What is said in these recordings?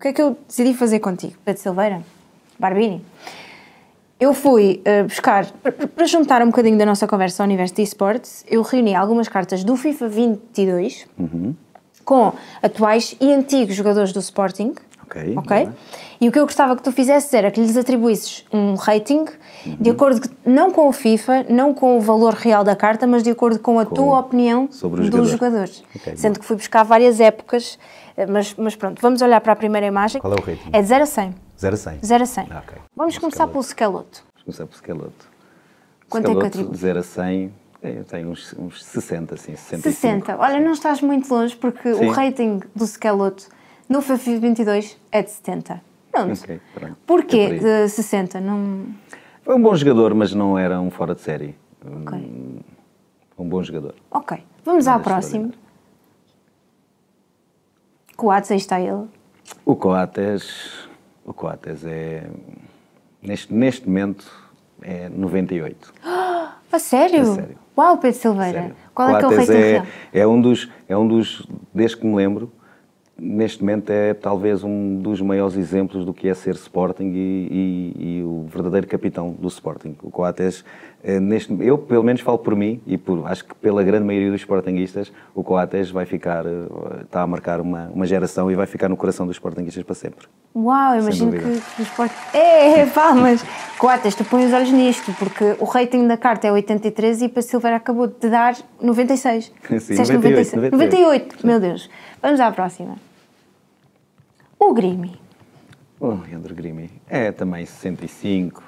O que é que eu decidi fazer contigo, Pedro Silveira? Barbini? Eu fui uh, buscar, para juntar um bocadinho da nossa conversa ao universo de esportes, eu reuni algumas cartas do FIFA 22 uhum. com atuais e antigos jogadores do Sporting Ok. Ok? Uhum. E o que eu gostava que tu fizesses era que lhes atribuísses um rating uhum. de acordo que, não com o FIFA, não com o valor real da carta, mas de acordo com a com tua opinião sobre jogador. dos jogadores. Okay, Sendo bom. que fui buscar várias épocas, eh, mas, mas pronto, vamos olhar para a primeira imagem. Qual é o rating? É de 0 a 100. 0 a 100? 0 a 100. Ah, okay. Vamos o começar pelo Scaloto. Vamos começar pelo Scaloto. Quanto escaloto, é que eu atribuo? De 0 a 100... É, eu tenho uns, uns 60, assim, 60. 60. Olha, não estás muito longe, porque Sim. o rating do Skeloto no FAFI 22 é de 70. Pronto. Okay, pronto. Porquê é de 60? Não... Foi um bom jogador, mas não era um fora de série. Okay. Um, um bom jogador. Ok. Vamos ao próximo. Coates, aí está ele. O Coates, o Coates é, neste, neste momento, é 98. Ah, a sério? A sério. Uau, Pedro Silveira. Sério. Qual Coates é que é o é, é um dos, é um dos, desde que me lembro, neste momento é talvez um dos maiores exemplos do que é ser Sporting e, e, e o verdadeiro capitão do Sporting. O Coates, eh, neste, eu pelo menos falo por mim e por, acho que pela grande maioria dos Sportingistas, o Coates vai ficar, eh, está a marcar uma, uma geração e vai ficar no coração dos Sportingistas para sempre. Uau, imagino que, que Sporting... É, palmas! É, Coates, tu põe os olhos nisto, porque o rating da carta é 83 e para Silver acabou de dar 96. Sim, 98, 96. 98, 98. meu Deus. Vamos à próxima o Grimi? O Leandro Grimi. É também 65,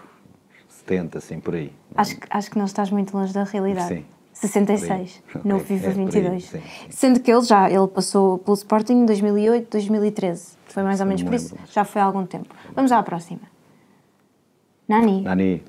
70, assim, por aí. Acho, acho que não estás muito longe da realidade. Sim. 66, okay. no FIFA é, 22. Sim, sim. Sendo que ele já ele passou pelo Sporting em 2008, 2013. Foi mais ou menos por é isso, já foi há algum tempo. Vamos à próxima. Nani. Nani.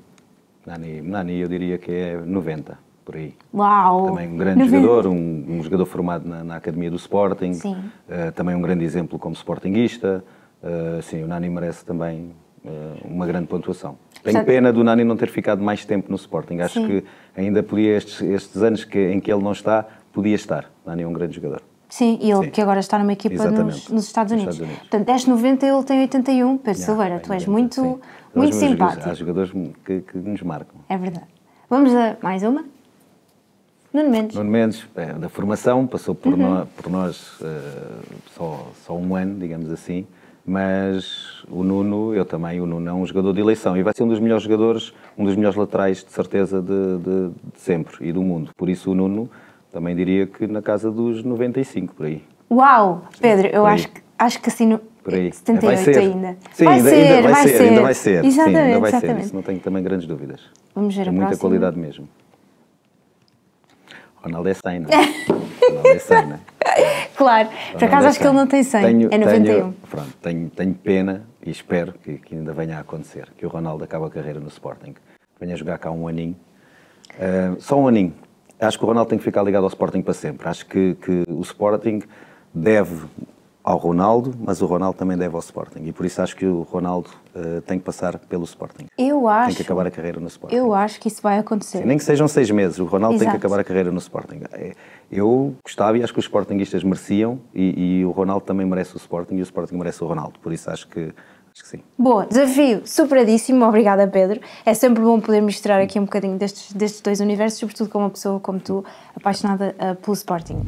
Nani, Nani eu diria que é 90 por aí. Uau! Também um grande jogador, um, um, jogador formado na, na Academia do Sporting, uh, também um grande exemplo como sportinguista. Uh, eh, sim, o Nani merece também uh, uma grande pontuação. Tenho pena do Nani não ter ficado mais tempo no Sporting. Acho sim. que ainda podia, estes, estes anos que, em que ele não está, podia estar. Nani é um grande jogador. Sim, e ele sim. que agora está numa equipa nos, nos, Estados Unidos. Nos Estados Unidos. Portanto, ele tem 81. Pedro yeah, Silveira, tu és muito, sim. muito simpático. Há jogadores que, que nos marcam. É verdade. Vamos a mais uma? Nuno Mendes. Nuno Mendes, é, da formação, passou por, uhum. no, por nós uh, só, só um ano, digamos assim, mas o Nuno, eu também, o Nuno é um jogador de eleição e vai ser um dos melhores jogadores, um dos melhores laterais, de certeza, de, de, de sempre e do mundo. Por isso o Nuno também diria que na casa dos 95, por aí. Uau! Pedro, eu acho que, acho que assim... No... Por aí. 78 vai ainda. Sim, vai ainda, ser, ainda vai, vai ser, ser, ainda vai ser. Exatamente, Sim, ainda vai exatamente. ser. Isso não tenho também grandes dúvidas. Vamos ver é a muita próxima. qualidade mesmo. Ronaldo é 100, não é? é? Ronaldo é 100, não é? Claro, Ronaldo por acaso é acho que ele não tem 100, tenho, é 91. Tenho, pronto, tenho, tenho pena e espero que, que, ainda venha a acontecer, que o Ronaldo acabe a carreira no Sporting. Venha jogar cá um aninho, uh, só um aninho. Acho que o Ronaldo tem que ficar ligado ao Sporting para sempre. Acho que, que o Sporting deve ao Ronaldo, mas o Ronaldo também deve ao Sporting. E por isso acho que o Ronaldo uh, tem que passar pelo Sporting. Eu acho. Tem que acabar a carreira no Sporting. Eu acho que isso vai acontecer. Sim, nem que sejam seis meses, o Ronaldo Exato. tem que acabar a carreira no Sporting. É, eu gostava e acho que os Sportingistas mereciam e, e o Ronaldo também merece o Sporting e o Sporting merece o Ronaldo. Por isso acho que Acho que sim. Bom, desafio superadíssimo, obrigada Pedro. É sempre bom poder misturar aqui um bocadinho destes, destes dois universos, sobretudo com uma pessoa como tu, apaixonada uh, pelo Sporting.